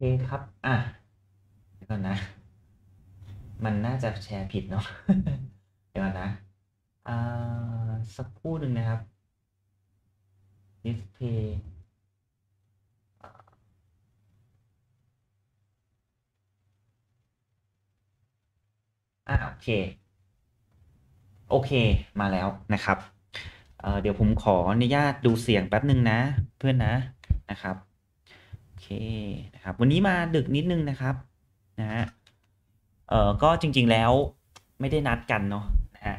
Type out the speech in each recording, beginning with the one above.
เคครับ อ่ะ เดี๋ยวก่อนนะ มันน่าจะแชร์ผิดเนาะเดี๋ยวก่อนนะอ่า สักพู่หนึ่งนะครับ display อ่าโอเค โอเคมาแล้วนะครับ เดี๋ยวผมขออนุญาตดูเสียงแป๊บหนึ่งนะเพื่อนนะนะครับอเคนะครับวันนี้มาดึกนิดนึงนะครับ นะฮะเอ่อก็จริงๆแล้วไม่ได้นัดกันเนาะนะฮะ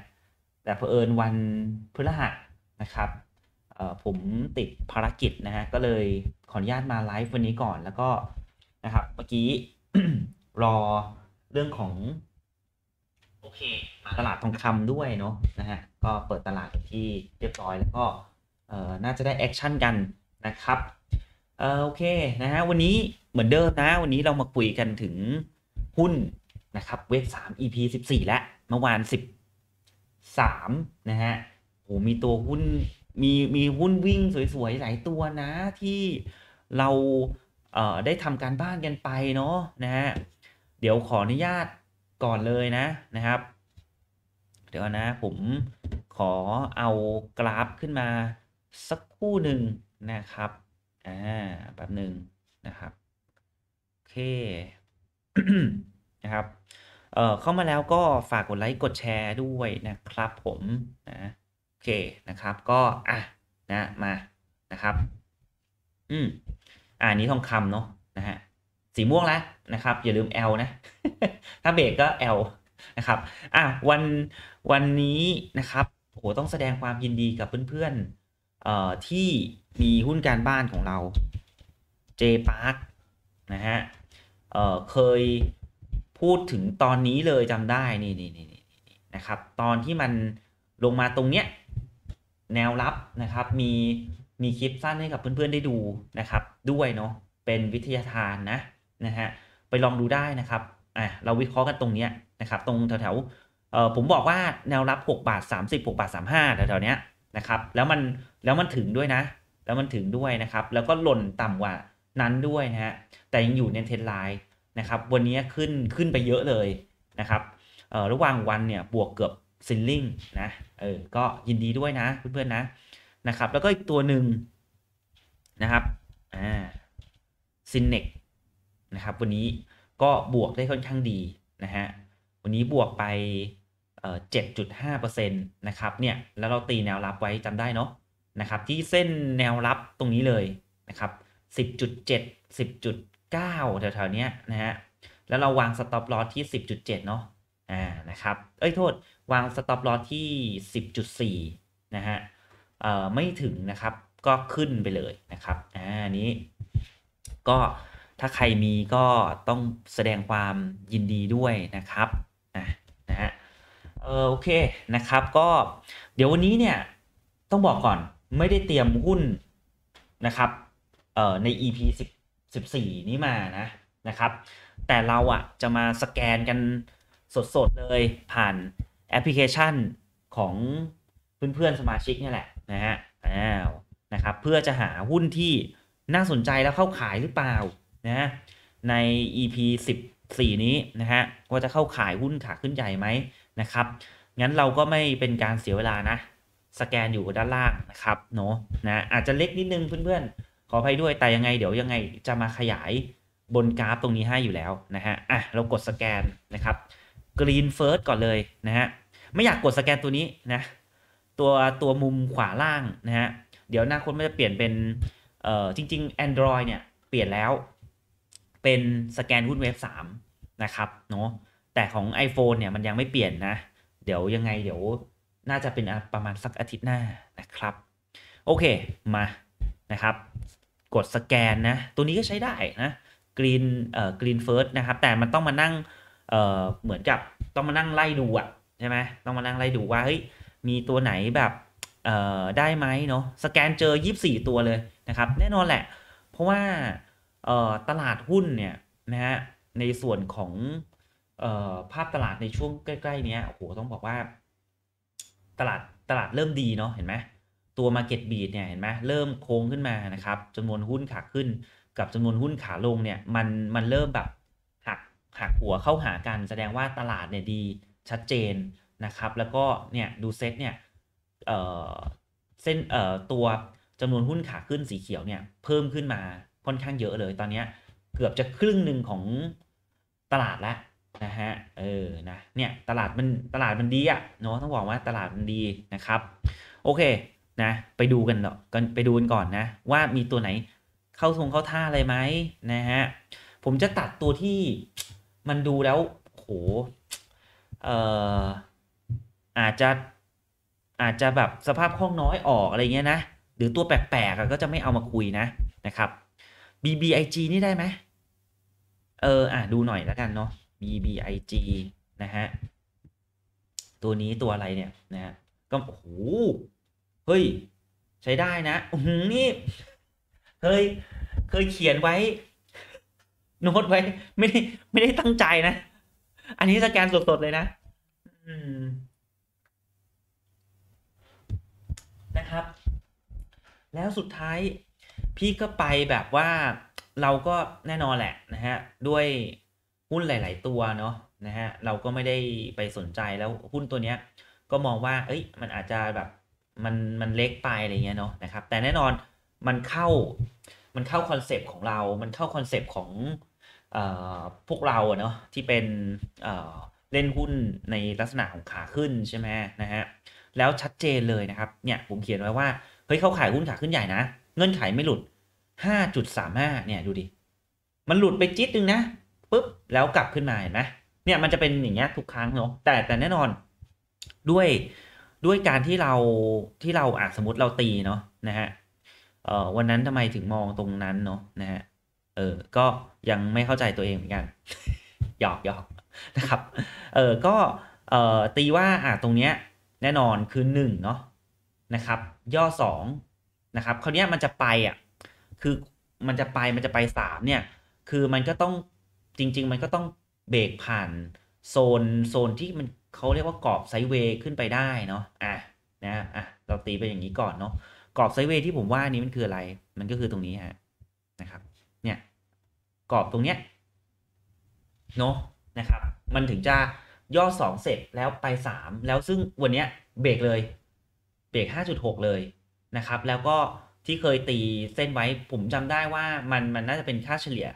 แต่เผอิญวันพฤหัสนะครับเอ่อผมติดภารกิจนะฮะก็เลยขออนุญาตมาไลฟ์วันนี้ก่อน แล้วก็นะครับ เมื่อกี้รอเรื่องของโอเค ตลาดทองคำด้วยเนาะนะฮะก็เปิดตลาดที่เรียบร้อย แล้วก็เอ่อน่าจะได้แอคชั่นกันนะครับโอเค นะฮะ วันนี้เหมือนเดิมนะ วันนี้เรามาคุยกันถึงหุ้นนะครับ เวฟสาม EP สิบสี่แล้วเมื่อวานสิบสามนะฮะโหมีตัวหุ้นมีมีหุ้นวิ่งสวย ๆ หลายตัวนะ ที่เราเอ่อได้ทำการบ้านกันไปเนาะนะฮะ เดี๋ยวขออนุญาตก่อนเลยนะนะครับ เดี๋ยวนะ ผมขอเอากราฟขึ้นมา สักคู่หนึ่งนะครับ่าแป๊บหนึ่งนะครับ โอเค นะครับเอ่อเข้ามาแล้วก็ฝากกดไลค์กดแชร์ด้วยนะครับผมนะโอเคนะครับก็อ่ะ นะมานะครับอืมอ่านี้ทองคำเนาะนะฮะสีม่วงแล้วนะครับ อย่าลืม L นะ ถ้าเบรกก็ L นะครับอ่ะวันวันนี้นะครับโหต้องแสดงความยินดีกับเพื่อนๆเอ่อที่มีหุ้นการบ้านของเรา J Park นะฮะเเคยพูดถึงตอนนี้เลยจำได้ นี่นี่นี่นะครับ ตอนที่มันลงมาตรงเนี้ย แนวรับนะครับ มี มีคลิปสั้นให้กับเพื่อนๆได้ดูนะครับ ด้วยเนาะ เป็นวิทยาทานนะ นะฮะ ไปลองดูได้นะครับ อ่ะเราวิเคราะห์กันตรงเนี้ยนะครับ ตรงแถวๆเออผมบอกว่าแนวรับ6บาท30 6บาท 35แถวๆเนี้ยนะครับ แล้วมัน แล้วมันถึงด้วยนะแล้วมันถึงด้วยนะครับ แล้วก็หล่นต่ำกว่านั้นด้วยนะฮะ แต่ยังอยู่ในเทรนไลน์นะครับ วันนี้ขึ้นขึ้นไปเยอะเลยนะครับ ระหว่างวันเนี่ยบวกเกือบซิลลิงนะ เออ ก็ยินดีด้วยนะเพื่อน ๆนะ นะครับ แล้วก็อีกตัวหนึ่งนะครับอ่าซินเนกนะครับวันนี้ก็บวกได้ค่อนข้างดีนะฮะ วันนี้บวกไปเจ็ดจุดห้าเปอร์เซ็นต์นะครับเนี่ย แล้วเราตีแนวรับไว้จำได้เนาะนะครับ ที่เส้นแนวรับตรงนี้เลยนะครับ 10.7 10.9แถวๆนี้นะฮะแล้วเราวางสต็อปลอสที่ 10.7เนาะอ่านะครับเอ้ยโทษวางสต็อปลอสที่ 10.4 นะฮะเอ่อ ไม่ถึงนะครับ ก็ขึ้นไปเลยนะครับอ่านี้ ก็ ถ้าใครมีก็ต้องแสดงความยินดีด้วยนะครับนะนะฮะเออโอเคนะครับก็เดี๋ยววันนี้เนี่ย ต้องบอกก่อนไม่ได้เตรียมหุ้นนะครับเอ่อใน EP 10 14นี้มานะนะครับ แต่เราอะจะมาสแกนกันสดๆ เลยผ่านแอปพลิเคชันของเพื่อนๆสมาชิกนี่แหละนะฮะอ้าวนะครับ เพื่อจะหาหุ้นที่น่าสนใจแล้วเข้าขายหรือเปล่านะใน EP 14 นี้นะฮะว่าจะเข้าขายหุ้นขาขึ้นใหญ่ไหมนะครับ งั้นเราก็ไม่เป็นการเสียเวลานะสแกนอยู่ด้านล่างนะครับเนาะนะอาจจะเล็กนิดนึงเพื่อนๆ ขออภัยด้วยแต่ยังไง เดี๋ยวยังไงจะมาขยายบนกราฟตรงนี้ให้อยู่แล้วนะฮะอ่ะเรากดสแกนนะครับกรีนเฟิร์สก่อนเลยนะฮะไม่อยากกดสแกนตัวนี้นะตัวตัวมุมขวาล่างนะฮะเดี๋ยวหน้าคนมันจะเปลี่ยนเป็นเอ่อจริง ๆ Android เนี่ยเปลี่ยนแล้ว เป็นสแกนหุ้นเว็บ3นะครับเนาะแต่ของ iPhone เนี่ยมันยังไม่เปลี่ยนนะเดี๋ยวยังไงเดี๋ยวน่าจะเป็นประมาณสักอาทิตย์หน้านะครับ โอเคมานะครับ กดสแกนนะ ตัวนี้ก็ใช้ได้นะกรีนเอ่อกรีนเฟิร์สนะครับ แต่มันต้องมานั่งเอ่อเหมือนกับ ต้องมานั่งไล่ดูอะใช่ไหมต้องมานั่งไล่ดูว่าเฮ้ยมีตัวไหนแบบเอ่อได้ไหมเนาะสแกนเจอ 24 ตัวเลยนะครับ แน่นอนแหละ เพราะว่าเอ่อตลาดหุ้นเนี่ยนะฮะในส่วนของเออ่ภาพตลาดในช่วงใกล้ๆเนี้ยโอ้โหต้องบอกว่าตลาดตลาดเริ่มดีเนาะเห็นไหม ตัว Market Beat เนี่ยเห็นไหมเริ่มโค้งขึ้นมานะครับจำนวนหุ้นขาขึ้น กับจำนวนหุ้นขาลงเนี่ยมันมันเริ่มแบบหักหักหัวเข้าหากันแสดงว่าตลาดเนี่ยดีชัดเจนนะครับแล้วก็เนี่ยดูเซ็ตเนี่ยเออเส้นเออตัวจำนวนหุ้นขาขึ้นสีเขียวเนี่ยเพิ่มขึ้นมาค่อนข้างเยอะเลยตอนนี้เกือบจะครึ่งหนึ่งของตลาดแล้วนะฮะเออนะเนี่ยตลาดมันตลาดมันดีอะเนาะต้องบอกว่าตลาดมันดีนะครับ โอเคนะ ไปดูกันเนาะกันไปดูกันก่อนนะ ว่ามีตัวไหนเข้าทรงเข้าท่าอะไรไหมนะฮะผมจะตัดตัวที่มันดูแล้วโหเอออาจจะอาจจะแบบสภาพคล่องน้อยออกอะไรเงี้ยนะหรือตัวแปลกๆก็จะไม่เอามาคุยนะนะครับ BBIG นี่ได้ไหมเอออ่ะดูหน่อยแล้วกันเนาะ BBIG นะฮะ ตัวนี้ตัวอะไรเนี่ย นะฮะก็โอ้โหเฮ้ย ใช้ได้นะอืนี่เคย เคยเขียนไว้ โน้ตไว้ ไม่ได้ ไม่ได้ตั้งใจนะ อันนี้ สแกน สด ๆ เลยนะนะครับ แล้วสุดท้าย พี่ก็ไปแบบว่าเราก็แน่นอนแหละ นะฮะ ด้วยหุ้นหลาย ๆ ตัวเนาะนะฮะเราก็ไม่ได้ไปสนใจแล้ว หุ้นตัว เนี้ย ก็มองว่า เอ้ยมันอาจจะแบบมันมันเล็กไปอะไรเงี้ยเนาะนะครับแต่แน่นอนมันเข้ามันเข้าคอนเซปต์ของเรา มันเข้าคอนเซปต์ของอพวกเราเนาะที่เป็นเเล่นหุ้นในลักษณะของขาขึ้นใช่ไหมนะฮะแล้วชัดเจนเลยนะครับเนี่ยผม เขียนไว้ว่าเฮ้ยเขาขายหุ้นขาขึ้นใหญ่นะเงื่อนไขไม่หลุด 5.35เนี่ยดูดิมันหลุดไปจิ๊ดนึงนะปุ๊บแล้วกลับขึ้นมาเห็นไหมเนี่ยมันจะเป็นอย่างเงี้ยทุกครั้งเนาะแต่แต่แน่นอนด้วยด้วยการที่เราที่เราอาจสมมติเราตีเนาะนะฮะเอ่อวันนั้นทำไมถึงมองตรงนั้นเนาะนะฮะเออก็ยังไม่เข้าใจตัวเองเหมือนกันหยอกหยอกนะครับ เออก็เอ่อตีว่า อ่ะตรงเนี้ย แน่นอนคือหนึ่งเนาะนะครับ ย่อสองนะครับ คราวเนี้ยมันจะไปอ่ะคือมันจะไปมันจะไปสามเนี่ย คือมันก็ต้องจริง ๆ มันก็ต้องเบรกผ่านโซนโซนที่มันเขาเรียกว่ากรอบไซเวย์ขึ้นไปได้เนาะอ่ะนะอ่ะเราตีไปอย่างนี้ก่อนเนาะกรอบไซเวย์ที่ผมว่านี้มันคืออะไร มันก็คือตรงนี้ฮะนะครับเนี่ยกรอบตรงเนี้ยเนาะนะครับ มันถึงจะย่อสองเสร็จแล้วไปสามแล้วซึ่งวันเนี้ยเบรกเลยเบรกห้าจุดหกเลยนะครับ แล้วก็ที่เคยตีเส้นไว้ผมจำได้ว่า มันมันน่าจะเป็นค่าเฉลี่ย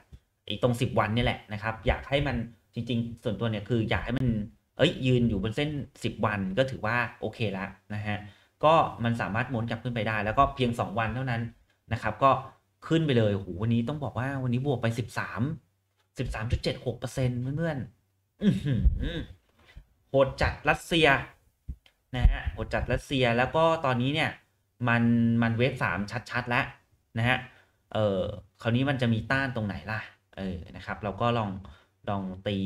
อีก ตรง 10 วันนี่แหละนะครับ อยากให้มันจริงๆ ส่วนตัวเนี่ยคืออยากให้มันเอ้ยยืนอยู่บนเส้น 10 วันก็ถือว่าโอเค แล้วนะฮะ ก็มันสามารถ ม้วนกลับขึ้นไปได้ แล้วก็เพียง 2 วันเท่านั้นนะครับ ก็ขึ้นไปเลยโหวันนี้ต้องบอกว่าวันนี้บวกไป 13 13.76%เพื่อนๆโหดจัดรัสเซียนะฮะโหดจัดรัสเซียแล้วก็ตอนนี้เนี่ย มันมันเวฟสามชัดๆแล้วนะฮะเออคราวนี้มันจะมีต้านตรงไหนล่ะเออนะครับเราก็ลองลองตี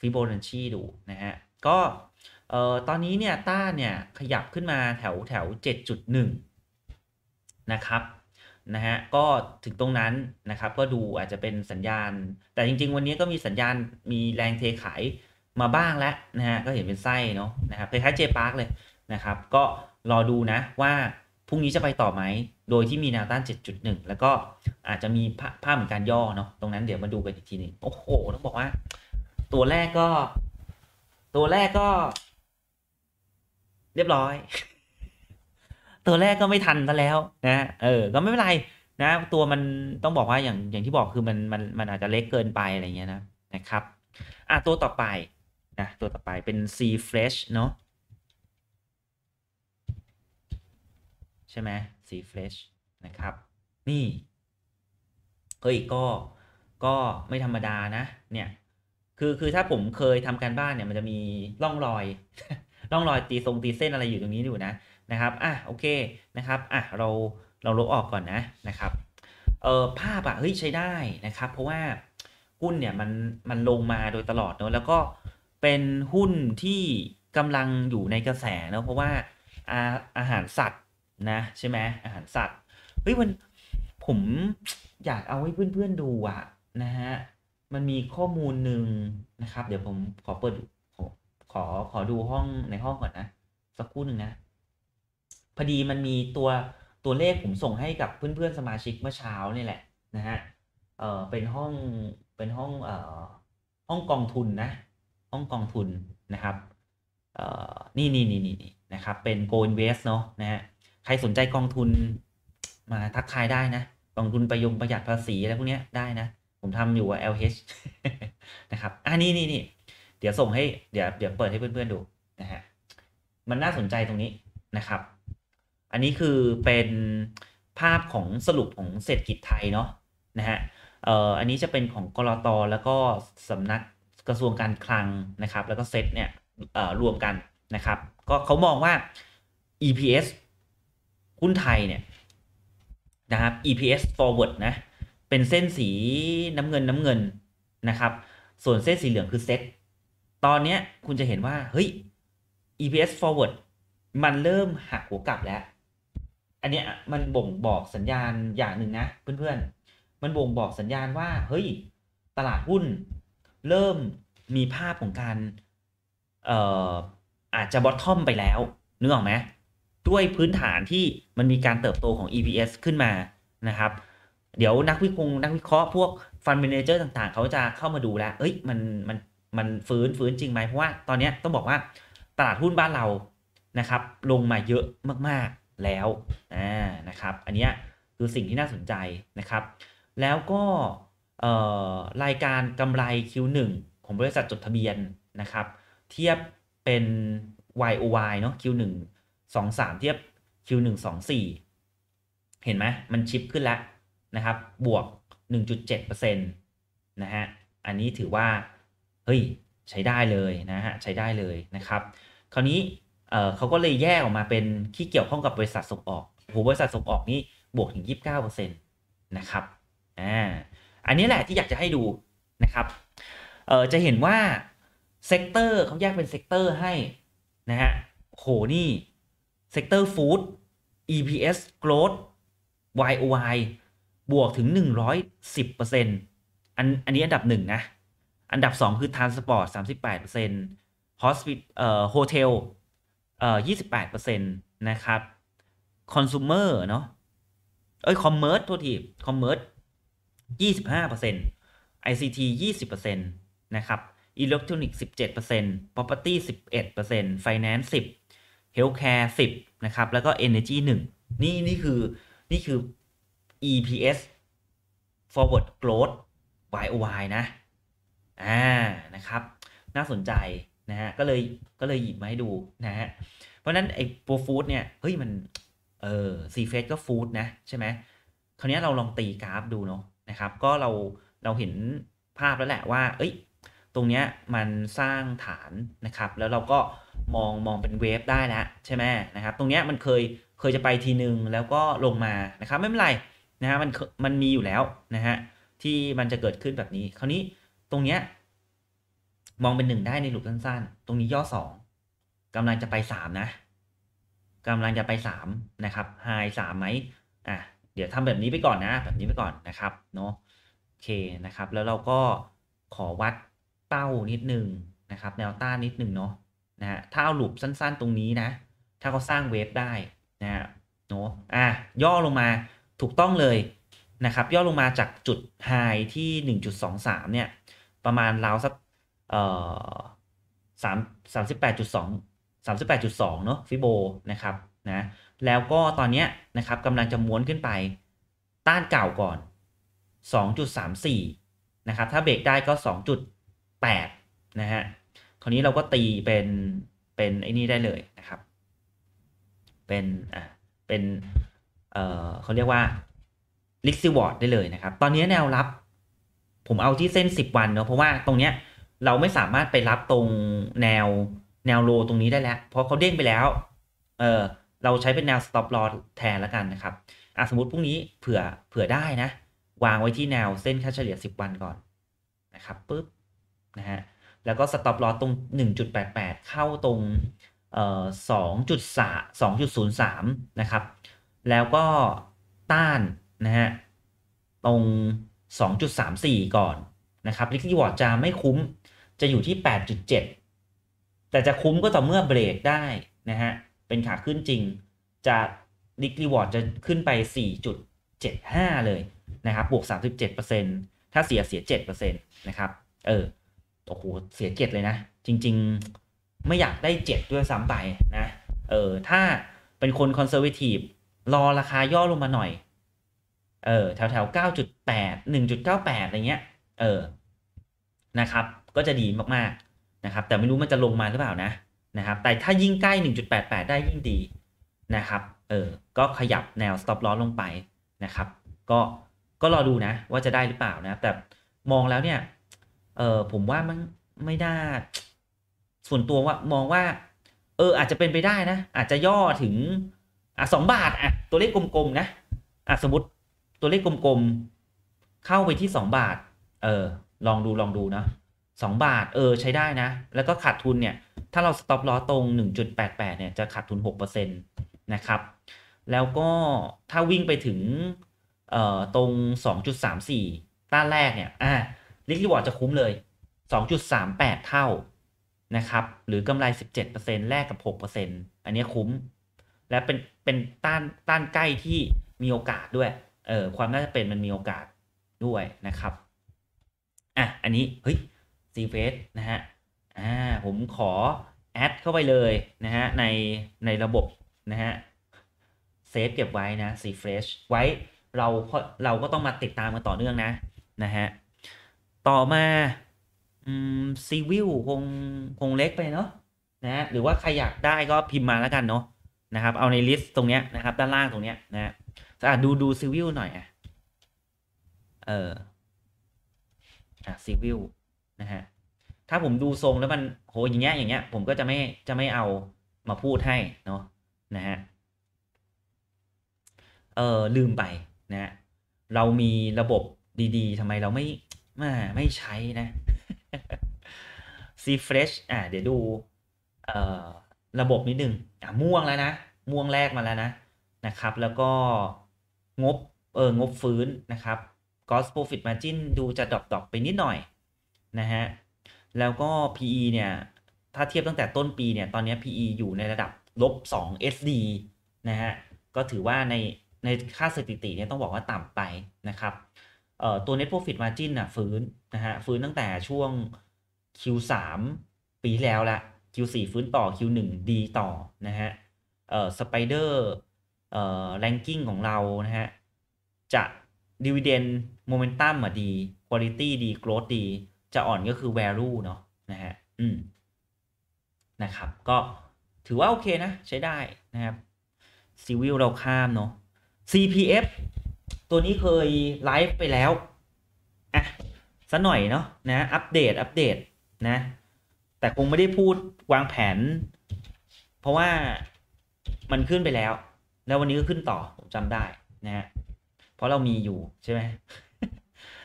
ฟิโบนัชชีดูนะฮะก็เอ่อตอนนี้เนี่ยต้าเนี่ยขยับขึ้นมาแถวแถว7.1นะครับ นะฮะ ก็ถึงตรงนั้นนะครับ ก็ดูอาจจะเป็นสัญญาณ แต่จริงๆวันนี้ก็มีสัญญาณมีแรงเทขายมาบ้างแล้วนะฮะ ก็เห็นเป็นไส้เนาะนะครับคล้ายๆเจปาร์กเลยนะครับ ก็รอดูนะว่าพรุ่งนี้จะไปต่อไหม โดยที่มีแนวต้าน7.1แล้วก็ อาจจะมีภาพเหมือนการย่อเนาะตรงนั้นเดี๋ยวมาดูกันอีกทีหนึ่งโอ้โห ต้องบอกว่า ตัวแรกก็ ตัวแรกก็ เรียบร้อย ตัวแรกก็ไม่ทันซะแล้ว นะเออก็ไม่เป็นไรนะ ตัวมันต้องบอกว่าอย่างอย่างที่บอกคือมันมันมันอาจจะเล็กเกินไปอะไรเงี้ยนะนะครับอ่ะตัวต่อไปนะตัวต่อไปเป็น C f r e s h เนาะใช่ไหมสีเฟรช นะครับ นี่เฮ้ยก็ก็ไม่ธรรมดานะเนี่ยคือคือถ้าผมเคยทำการบ้านเนี่ยมันจะมีร่องรอยร่องรอยตีทรงตีเส้นอะไรอยู่ตรงนี้อยู่นะนะครับอ่ะโอเคนะครับอ่ะเราเราลบออกก่อนนะนะครับเออภาพอะเฮ้ยใช้ได้นะครับ เพราะว่า หุ้นเนี่ยมันมันลงมาโดยตลอดเนาะแล้วก็เป็นหุ้นที่กำลังอยู่ในกระแสเนาะเพราะว่าอาอาหารสัตวนะใช่ไหมอาหารสัตว์เฮ้ยมันผมอยากเอาให้เพื่อนๆดูอะนะฮะมันมีข้อมูลหนึ่งนะครับ เดี๋ยวผมขอเปิดขอขอขอดูห้องในห้องก่อนนะ สักครู่หนึ่งนะ พอดีมันมีตัวตัวเลขผมส่งให้กับเพื่อนๆสมาชิกเมื่อเช้านี่แหละนะฮะเออเป็นห้องเป็นห้องเอ่อห้องกองทุนนะ ห้องกองทุนนะครับ เอ่อนี่นี่นี่นี่นะครับ เป็น Go Invest เนาะนะฮะใครสนใจกองทุนมาทักทายได้นะกองทุนประยงประหยัดภาษีอะไรพวกนี้ได้นะ ผมทำอยู่ว่า LH นะครับอ่านี่นี่นี่เดี๋ยวส่งให้เดี๋ยว เดี๋ยวเปิดให้เพื่อนๆดูนะฮะมันน่าสนใจตรงนี้นะครับ อันนี้คือเป็นภาพของสรุปของเศรษฐกิจไทยเนาะนะฮะเอ่ออันนี้จะเป็นของกรอตแล้วก็สำนักกระทรวงการคลังนะครับ แล้วก็เซตเนี่ยรวมกันนะครับก็เขามองว่า EPS หุ้นไทยเนี่ยนะครับ EPS forward นะ เป็นเส้นสีน้ำเงินน้ำเงินนะครับ ส่วนเส้นสีเหลืองคือเซ็ตตอนนี้คุณจะเห็นว่าเฮ้ย EPS forward มันเริ่มหักหัวกลับแล้ว อันนี้มันบ่งบอกสัญญาณอย่างหนึ่งนะเพื่อนๆมันบ่งบอกสัญญาณว่าเฮ้ย ตลาดหุ้นเริ่มมีภาพของการเอ่ออาจจะบอททอมไปแล้วนึกออกไหมด้วยพื้นฐานที่มันมีการเติบโตของ EPS ขึ้นมานะครับ เดี๋ยวนักวิเคราะห์นักวิเคราะห์พวกฟันเมนเจอร์ต่างๆ เขาจะเข้ามาดูแล้วเอ้ยมันมันมันฟื้นฟื้นจริงไหม เพราะว่าตอนนี้ต้องบอกว่า ตลาดหุ้นบ้านเรานะครับลงมาเยอะมาก ๆ แล้วนะครับ อันนี้คือสิ่งที่น่าสนใจนะครับ แล้วก็รายการกำไร Q1 ของบริษัทจดทะเบียนนะครับ เทียบเป็น YOY เนาะ Q1 สองสามเทียบ Q1 2 4 เห็นไหมมันชิปขึ้นแล้วนะครับบวก 1.7%นะฮะอันนี้ถือว่าเฮ้ยใช้ได้เลยนะฮะใช้ได้เลยนะครับคราวนี้เเขาก็เลยแยกออกมาเป็นที่เกี่ยวข้องกับบริษัทส่งออกโหบริษัทส่งออกนี่บวกถึง29%นะครับอ่าอันนี้แหละที่อยากจะให้ดูนะครับเออจะเห็นว่าเซกเตอร์เขาแยกเป็นเซกเตอร์ให้นะฮะโหนี่ Sector Food EPS Growth YOY บวกถึง 110%อัน อันนี้อันดับหนึ่งนะ อันดับ 2คือ Transport 38% Hospital เอ่อ Hotel เอ่อ28%นะครับ Consumer เนาะ เอ้ย Commerce โทษที Commerce 25% ICT 20%นะครับ Electronic 17% Property 11% Finance 10เฮลท์แคร์สิบนะครับแล้วก็ Energy 1นี่นี่คือนี่คือ EPS forward growth y o y นะอ่านะครับน่าสนใจนะฮะก็เลยก็เลยหยิบมาให้ดูนะฮะเพราะนั้น ไอ้โปรฟู้ดเนี่ยเฮ้ยมันเออซีเฟสก็ฟู้ดนะ ใช่ไหมคราวนี้เราลองตีกราฟดูเนาะนะครับ ก็เราเราเห็นภาพแล้วแหละว่าเอ้ยตรงเนี้ยมันสร้างฐานนะครับ แล้วเราก็มองมองเป็นเวฟได้แล้วใช่ไหมนะครับ ตรงนี้มันเคยเคยจะไปทีหนึ่งแล้วก็ลงมานะครับไม่เป็นไรนะฮะมันมันมีอยู่แล้วนะฮะที่มันจะเกิดขึ้นแบบนี้ คราวนี้ตรงนี้ มองเป็นหนึ่งได้ในหลุมสั้นๆตรงนี้ย่อสองกำลังจะไปสามนะกำลังจะไปสามนะครับไฮสามไหมอ่ะเดี๋ยวทำแบบนี้ไปก่อนนะ แบบนี้ไปก่อนนะครับเนาะโอเคนะครับ แล้วเราก็ขอวัดเป้านิดนึงนะครับ แนวต้านนิดนึงเนาะนะฮะถ้าเอาหลุมสั้นๆตรงนี้นะ ถ้าเขาสร้างเวฟได้นะฮะเนาะอ่ะย่อลงมาถูกต้องเลยนะครับ ย่อลงมาจากจุดไฮที่ 1.23 เนี่ย ประมาณราวสักเอ่อสามสามสิบแปดจุดสองสามสิบแปดจุดสองเนาะฟิโบนะครับ นะ แล้วก็ตอนนี้นะครับกำลังจะม้วนขึ้นไป ต้านเก่าก่อน 2.34 นะครับ ถ้าเบรกได้ก็ 2.8 นะฮะคราวนี้เราก็ตีเป็นเป็นไอ้นี่ได้เลยนะครับ เป็นอ่าเป็น เอ่อเขาเรียกว่าลิกซิวอร์ดได้เลยนะครับ ตอนนี้แนวรับ ผมเอาที่เส้น 10 วันเนาะเพราะว่าตรงเนี้ยเราไม่สามารถไปรับตรงแนวแนวโล ตรงนี้ได้แล้ว เพราะเขาเด้งไปแล้วเออเราใช้เป็นแนวสต็อปลอ s แทนแล้วกันนะครับอ่ะสมมติพรุ่งนี้เผื่อเผื่อได้นะ วางไว้ที่แนวเส้นค่าเฉลี่ย 10 วันก่อนนะครับปุ๊บนะฮะแล้วก็สต็อปลอตตรง 1.88 เข้าตรง 2.03 นะครับ แล้วก็ต้าน นะฮะ ตรง 2.34 ก่อนนะครับลิกี้วอร์จะไม่คุ้ม จะอยู่ที่ 8.7 แต่จะคุ้มก็ต่อเมื่อเบรกได้นะฮะ เป็นขาขึ้นจริง จะลิกี้วอร์ดจะขึ้นไป 4.75 เลยนะครับ บวก 37%ถ้าเสียเสีย 7%นะครับ เอออ้โหเสียเจ็ดเลยนะ จริง ๆไม่อยากได้เจ็ดด้วยซ้ำไป นะ เออ ถ้าเป็นคนคอนเซอร์วทีฟรอราคาย่อลงมาหน่อย เออ แถวๆเก้าจุดแปดหนึ่งจุดเก้าแปดอะไรเงี้ย เออ นะครับ ก็จะดีมาก ๆ นะครับ แต่ไม่รู้มันจะลงมาหรือเปล่านะ นะครับ แต่ถ้ายิ่งใกล้หนึ่งจุดแปดแปดได้ยิ่งดีนะครับเออก็ขยับแนว stop loss ลงไปนะครับ ก็ก็รอดูนะว่าจะได้หรือเปล่านะ แต่มองแล้วเนี่ยเออผมว่ามันไม่น่าส่วนตัวว่ามองว่า เออ อาจจะเป็นไปได้นะอาจจะย่อถึง อ่ะสองบาท อ่ะ ตัวเลขกลมๆนะอ่ะสมมติ ตัวเลขกลมๆเข้าไปที่สองบาท เออลองดูลองดูนะสองบาท เออใช้ได้นะ แล้วก็ขาดทุนเนี่ย ถ้าเราสต็อปลอตรง 1.88 เนี่ยจะขาดทุน 6%นะครับ แล้วก็ถ้าวิ่งไปถึง เอ่อตรง 2.34 ต้านแรกเนี่ยอ่าลิขรีวอร์จะคุ้มเลย 2.38 เท่านะครับ หรือกำไร 17%แลกกับ 6%อันนี้คุ้ม และเป็นเป็นต้านต้านใกล้ที่มีโอกาสด้วย เออความน่าจะเป็นมันมีโอกาสด้วยนะครับ อ่ะ อันนี้เฮ้ยซีเฟสนะฮะ อ่าผมขอ แอดเข้าไปเลยนะฮะในในระบบนะฮะ เซฟเก็บไว้นะซีเฟสไว้เราเราก็ต้องมาติดตามกันต่อเนื่องนะนะฮะต่อมาซีวิลคงคงเล็กไปเนาะนะหรือว่าใคร อยากได้ก็พิมพ์มาแล้วกันเนาะนะครับ เอาในลิสต์ตรงเนี้ยนะครับ ด้านล่างตรงเนี้ยนะอาดดูดูซีวิลหน่อยอ่ะเอออะซีวิลนะฮะถ้าผมดูทรงแล้วมันโหอย่างเงี้ยอย่างเงี้ยผมก็จะไม่จะไม่เอามาพูดให้เนาะนะฮะเออลืมไปนะ เรามีระบบดีๆทำไมเราไม่มาไม่ใช้นะซีเฟรชอ่าเดี๋ยวดูเอ่อระบบนิดหนึงอ่าม่วงแล้วนะ ม่วงแรกมาแล้วนะนะครับ แล้วก็ งบเอองบฟื้นนะครับก o s t profit margin ดูจะดรอปไปนิดหน่อยนะฮะแล้วก็ PE เนี่ย ถ้าเทียบตั้งแต่ต้นปีเนี่ย ตอนนี้ PE อยู่ในระดับลบ2 SD นะฮะก็ถือว่าใน ในค่าสถิติเนี่ยต้องบอกว่าต่ำไปนะครับตัว net profit margin น่ะฟื้นนะฮะฟื้นตั้งแต่ช่วง Q3 ปีแล้วละ Q4 ฟื้นต่อ Q1 ดีต่อนะฮะเอ่อสไปเดอร์เอ่อ ranking ของเรานะฮะ จะ dividend m o m e n t u อะดี quality ดี growth ดี จะอ่อนก็คือ value เนาะนะฮะ อืม นะครับ ก็ถือว่าโอเคนะ ใช้ได้นะครับ ซีวิลเราข้ามเนาะ CPF ตัวนี้เคยไลฟ์ไปแล้วอ่ะสัหน่อยเนาะนะ อัปเดต อัปเดตนะ แต่คงไม่ได้พูดวางแผน เพราะว่ามันขึ้นไปแล้ว แล้ววันนี้ก็ขึ้นต่อผมจำได้นะฮะเพราะเรามีอยู่ใช่ไหม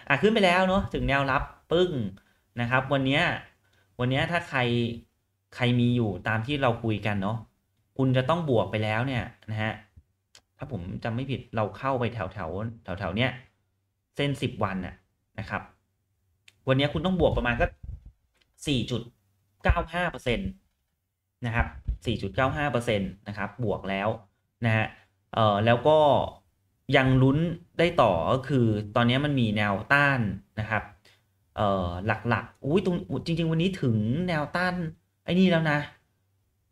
อ่ะขึ้นไปแล้วเนาะถึงแนวรับปึ้งนะครับวันนี้วันนี้ถ้าใครใครมีอยู่ตามที่เราคุยกันเนาะคุณจะต้องบวกไปแล้วเนี่ยนะฮะถ้าผมจำไม่ผิดเราเข้าไปแถวแถวแถวแถวเนี้ยเส้นสิบวันน่ะนะครับ วันนี้คุณต้องบวกประมาณก็สี่จุดเก้าห้าเปอร์เซ็นต์นะครับสี่จุดเก้าห้าเปอร์เซ็นต์นะครับ บวกแล้วนะฮะเอ่อแล้วก็ยังลุ้นได้ต่อก็คือตอนนี้มันมีแนวต้านนะครับ เอ่อหลักๆอุ้ยตรงจริง ๆ วันนี้ถึงแนวต้านไอ้นี่แล้วนะ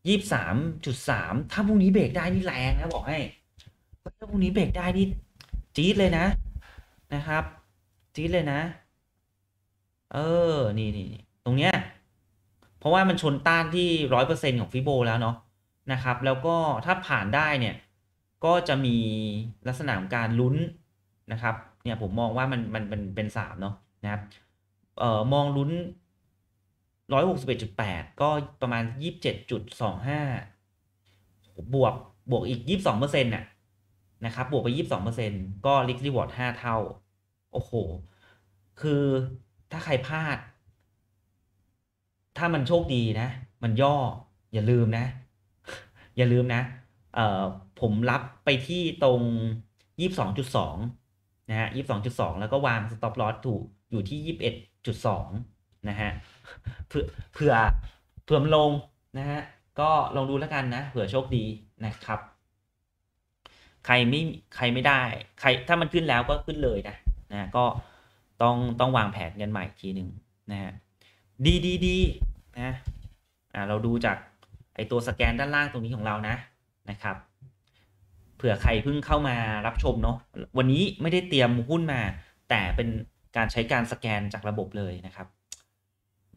ยี่สามจุดสามถ้าพรุ่งนี้เบรกได้นี่แรงนะบอกให้เรื่อพวกนี้เบรกได้นี่จี๊ดเลยนะนะครับ จี๊ดเลยนะเออ นี่นี่ตรงเนี้ยเพราะว่ามันชนต้านที่ร้อยเปอร์เซ็นของฟิโบ แล้วเนาะนะครับ แล้วก็ถ้าผ่านได้เนี่ย ก็จะมีลักษณะของการลุ้นนะครับ เนี่ยผมมองว่ามันมันเป็นเป็นสามเนาะนะครับ เอ่อมองลุ้นร้อยหกสิบเอ็ดจุดแปดก็ประมาณยี่สิบเจ็ดจุดสองห้าบวกบวกอีกยี่สิบสองเปอร์เซ็นต์น่ะนะครับ บวกไป 22%ก็ r i s รีวอ a ห้5เท่า โอ้โห คือถ้าใครพลาด ถ้ามันโชคดีนะ มันย่ออย่าลืมนะ อย่าลืมนะ เอ่อ ผมรับไปที่ตรง 22.2 นะฮะ22.2 แล้วก็วางสต็อปลอส ถูก อยู่ที่ 21.2 นะฮะเพื่อเพื่อเพื่อมลงนะฮะ ก็ ลอง ดู แล้วกัน นะ เผื่อโชคดีนะครับใครไม่ ใครไม่ได้ใครถ้ามันขึ้นแล้วก็ขึ้นเลยนะนะก็ต้องต้องวางแผนกันใหม่ทีหนึ่งนะฮะดีดีดีนะอ่าเราดูจากไอตัวสแกนด้านล่างตรงนี้ของเรานะนะครับ เผื่อใครเพิ่งเข้ามารับชมเนาะวันนี้ไม่ได้เตรียมหุ้นมา แต่เป็นการใช้การสแกนจากระบบเลยนะครับ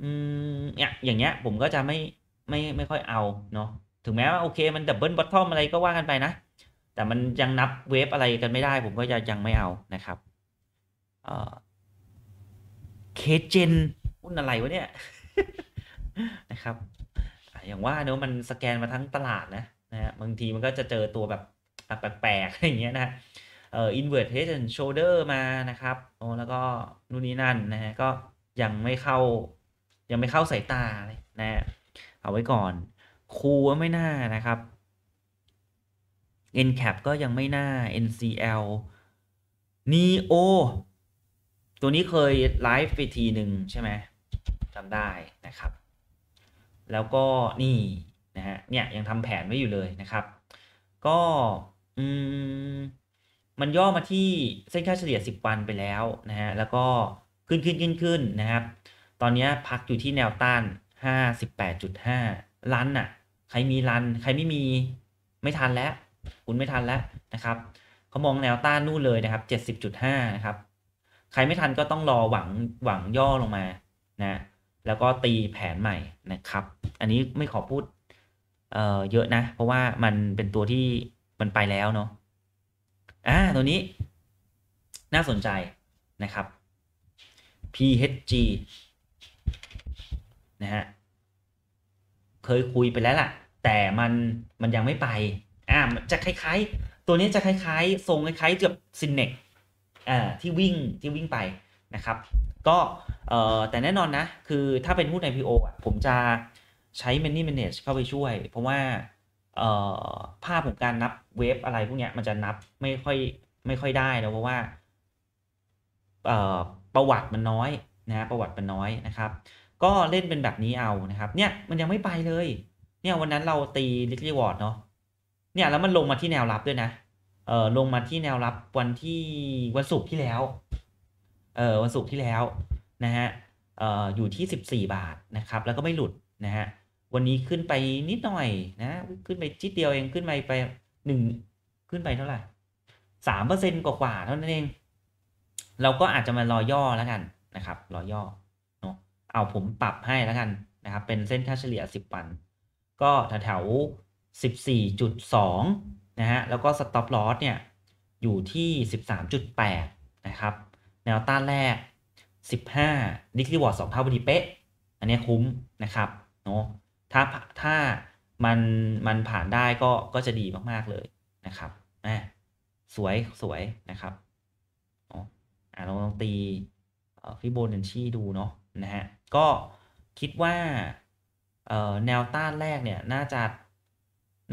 อืมเนี่ยอย่างเงี้ย ผมก็จะไม่ไม่ไม่ค่อยเอาเนาะถึงแม้ว่าโอเค มันดับเบิลบอททอมอะไรก็ว่ากันไปนะแต่มันยังนับเวฟอะไรกันไม่ได้ ผมก็จะยังไม่เอานะครับเคเจนหุ้นอะไรวะเนี่ยนะครับอย่างว่าเนอะมันสแกนมาทั้งตลาดนะนะฮะบางทีมันก็จะเจอตัวแบบแปลกๆอย่างเงี้ยนะเอ่ออินเวอร์ทเฮนโชเดอร์มานะครับโอ้แล้วก็นู่นนี่นั่นนะฮะก็ยังไม่เข้า ยังไม่เข้าสายตาเลยนะ เอาไว้ก่อนครูไม่น่านะครับ NCAP ก็ยังไม่น่า NCL NEO ตัวนี้เคยไลฟ์ไปทีหนึ่งใช่ไหม จำได้นะครับ แล้วก็นี่นะฮะ เนี่ยยังทำแผนไว้อยู่เลยนะครับ ก็อืมมันย่อมาที่เส้นค่าเฉลี่ย10 วันไปแล้วนะฮะ แล้วก็ขึ้นขึ้นขึ้นขึ้นนะครับ ตอนนี้พักอยู่ที่แนวต้าน58.5ล้านน่ะ ใครมีลันใครไม่มีไม่ทันแล้วคุณไม่ทันแล้วนะครับเขามองแนวต้านนู่นเลยนะครับ 70.5นะครับ ใครไม่ทันก็ต้องรอหวังหวังย่อลงมานะ แล้วก็ตีแผนใหม่นะครับ อันนี้ไม่ขอพูดเอ่อเยอะนะ เพราะว่ามันเป็นตัวที่มันไปแล้วเนาะอ่าตัวนี้น่าสนใจนะครับ PHG นะฮะเคยคุยไปแล้วล่ะ แต่มันมันยังไม่ไป่าจะคล้ายๆ ตัวนี้จะคล้ายๆ ทรงคล้ายๆกับซินเนกอ่า ที่วิ่ง ที่วิ่งไปนะครับ ก็เอ่อแต่แน่นอนนะ คือ ถ้าเป็นหุ้นพีโอ่ะ ผมจะใช้ Many Manage เข้าไปช่วย เพราะว่าเอ่อภาพของการนับเวฟอะไรพวกเนี้ย มันจะนับไม่ค่อย ไม่ค่อยได้นะเพราะว่าเอ่อประวัติมันน้อยนะ ประวัติมันน้อยนะครับ ก็เล่นเป็นแบบนี้เอานะครับ เนี่ยมันยังไม่ไปเลย เนี่ยวันนั้นเราตีลิกลี่วอร์ดเนาะเนี่ยแล้วมันลงมาที่แนวรับด้วยนะ เออลงมาที่แนวรับวันที่วันศุกร์ที่แล้ว เออวันศุกร์ที่แล้วนะฮะ เอออยู่ที่สิบสี่บาทนะครับ แล้วก็ไม่หลุดนะฮะ วันนี้ขึ้นไปนิดหน่อยนะ ขึ้นไปจิตเดียวเองขึ้นไปไปหนึ่งขึ้นไปเท่าไหร่สามเปอร์เซ็นต์กว่าๆเท่านั้นเอง เราก็อาจจะมารอย่อแล้วกันนะครับ รอย่อเนาะเอาผมปรับให้แล้วกันนะครับเป็นเส้นค่าเฉลี่ยสิบวัน ก็แถวว14.2 นะฮะ แล้วก็ Stop Loss เนี่ย อยู่ที่ 13.8 นะครับ แนวต้านแรก 15 Daily Reward 2เท่าพอดีเป๊ะ อันนี้คุ้มนะครับเนาะ ถ้าถ้ามัน มันผ่านได้ก็ ก็จะดีมาก ๆ เลยนะครับน่ะสวยสวยนะครับ อ๋อ อ่าลองลองตีฟิโบนัชชีดูเนาะนะฮะ ก็คิดว่าแนวต้านแรกเนี่ย น่าจะ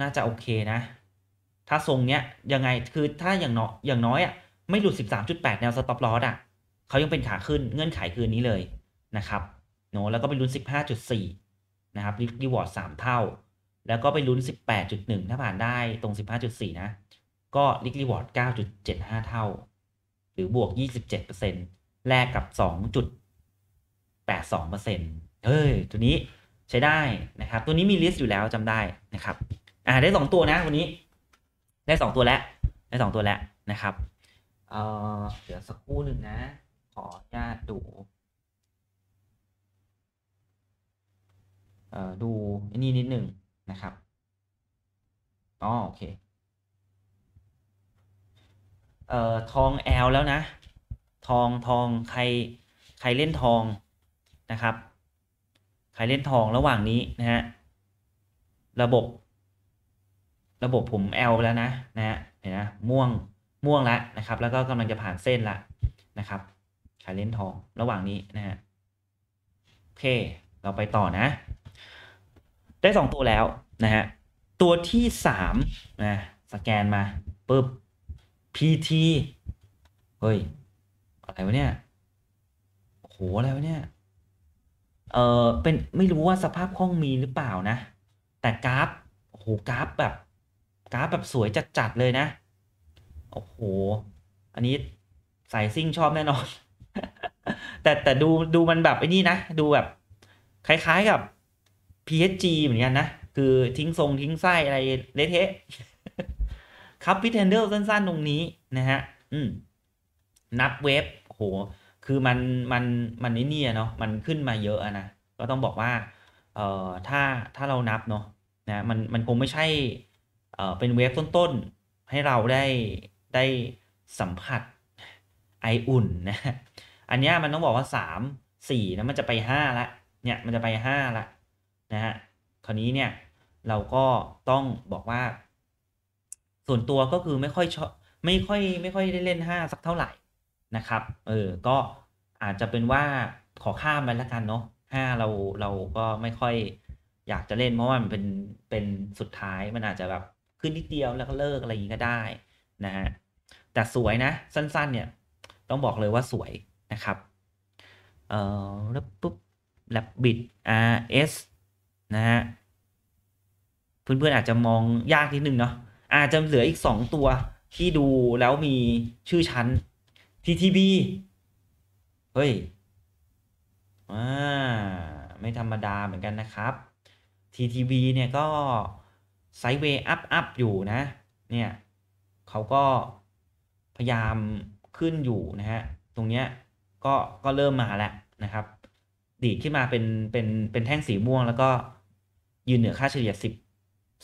น่าจะโอเคนะ ถ้าทรงเนี้ยยังไง คือถ้าอย่างเนาออย่างน้อยอ่ะไม่หลุด 13.8 แนวสต็อปลอสอ่ะเขายังเป็นขาขึ้นเงื่อนไขคืนนี้เลยนะครับโนแล้วก็ไปลุ้น15.4 นะครับรีวอร์ดมเท่า แล้วก็ไปลุ้น18.1 ถ้าผ่านได้ตรง 15.4 นะ ก็ลิกรีวอร์ด9.75 เท่า หรือบวก27%แลกกับ 2.82%เฮ้ย ตัวนี้ใช้ได้นะครับ ตัวนี้มีลิสต์อยู่แล้วจำได้นะครับอ่าได้สองตัวนะวันนี้ ได้สองตัวแล้วได้สองตัวแล้วนะครับเออเดี๋ยวสักครู่หนึ่งนะ ขออนุญาตดูเอ่อดูนี่นิดหนึ่งนะครับอ๋อโอเคเอ่อทองแอลแล้วนะทองทองใคร ใครเล่นทองนะครับ ใครเล่นทองระหว่างนี้นะฮะระบบระบบผม L แล้วนะนะฮะเห็นนะม่วงม่วงแล้วนะครับ แล้วก็กำลังจะผ่านเส้นละนะครับขายเล่นทองระหว่างนี้นะฮะโอเค เราไปต่อนะได้สองตัวแล้วนะฮะตัวที่สามนะ สแกนมาปึ๊บ PT เฮ้ยอะไรวะเนี่ยโห อะไรวะเนี่ยเออเป็นไม่รู้ว่าสภาพคล่องมีหรือเปล่านะ แต่กราฟโหกราฟแบบกราฟแบบสวยจัดๆเลยนะ โอ้โห อันนี้สายซิ่งชอบแน่นอน แต่แต่ดูดูมันแบบไอ้นี่นะ ดูแบบ คล้ายๆกับ PSG เหมือนกันนะ คือทิ้งทรงทิ้งไส้อะไรเละเทะครับพิเทนเดอร์สั้นๆตรงนี้นะฮะ อืม นับเวฟโห คือมันมันมันนี่เนี่ยเนาะ มันขึ้นมาเยอะนะ ก็ต้องบอกว่า เอ่อถ้าถ้าเรานับเนาะ นะ มันมันคงไม่ใช่เป็นเวฟต้นๆให้เราได้ได้สัมผัสไออุ่นนะ อันนี้มันต้องบอกว่า 3 4นะมันจะไป5ละเนี่ยมันจะไป5ละนะฮะคราวนี้เนี่ยเราก็ต้องบอกว่า ส่วนตัวก็คือไม่ค่อยชอบไม่ค่อย ไม่ค่อยได้เล่น5สักเท่าไหร่นะครับเออก็อาจจะเป็นว่าขอข้ามไปแล้วกันเนาะห้าเราเราก็ไม่ค่อยอยากจะเล่นเพราะว่ามันเป็นเป็นสุดท้ายมันอาจจะแบบขึ้นนิดเดียวแล้วก็เลิกอะไรอย่างนี้ก็ได้นะฮะแต่สวยนะ สั้นๆ เนี่ย ต้องบอกเลยว่าสวยนะครับเอ่อแล้ว ปุ๊บแลบบิด RS นะฮะเพื่อนๆ อาจจะมองยากนิดนึงเนาะอาจจะเหลืออีก2ตัว ที่ดูแล้วมีชื่อชั้น TTB เฮ้ยว่าไม่ธรรมดาเหมือนกันนะครับ TTB เนี่ยก็ไซด์เวย์อัพอัพอยู่นะ เนี่ยเขาก็พยายามขึ้นอยู่นะฮะตรงเนี้ยก็ก็เริ่มมาแล้วนะครับ ดีขึ้นมาเป็นเป็นเป็นแท่งสีม่วง แล้วก็ยืนเหนือค่าเฉลี่ยสิบ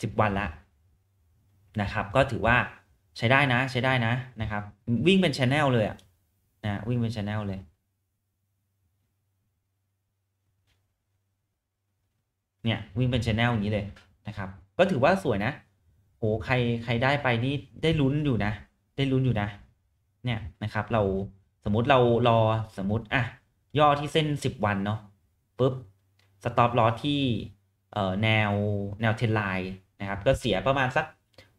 สิบวันละนะครับ ก็ถือว่าใช้ได้นะใช้ได้นะนะครับ วิ่งเป็นชแนลเลยอะนะวิ่งเป็นชแนลเลยเนี่ยวิ่งเป็นชแนลอย่างนี้เลยนะครับก็ถือว่าสวยนะโอ้ใคร ใครได้ไป นี่ ได้ลุ้นอยู่นะ ได้ลุ้นอยู่นะ เนี่ยนะครับ เราสมมติเรารอสมมติ อ่ะ ย่อที่เส้นสิบวัน เนาะปุ๊บ สต็อปลอที่เอ่อแนวแนวเทนไลน์นะครับ ก็เสียประมาณ สัก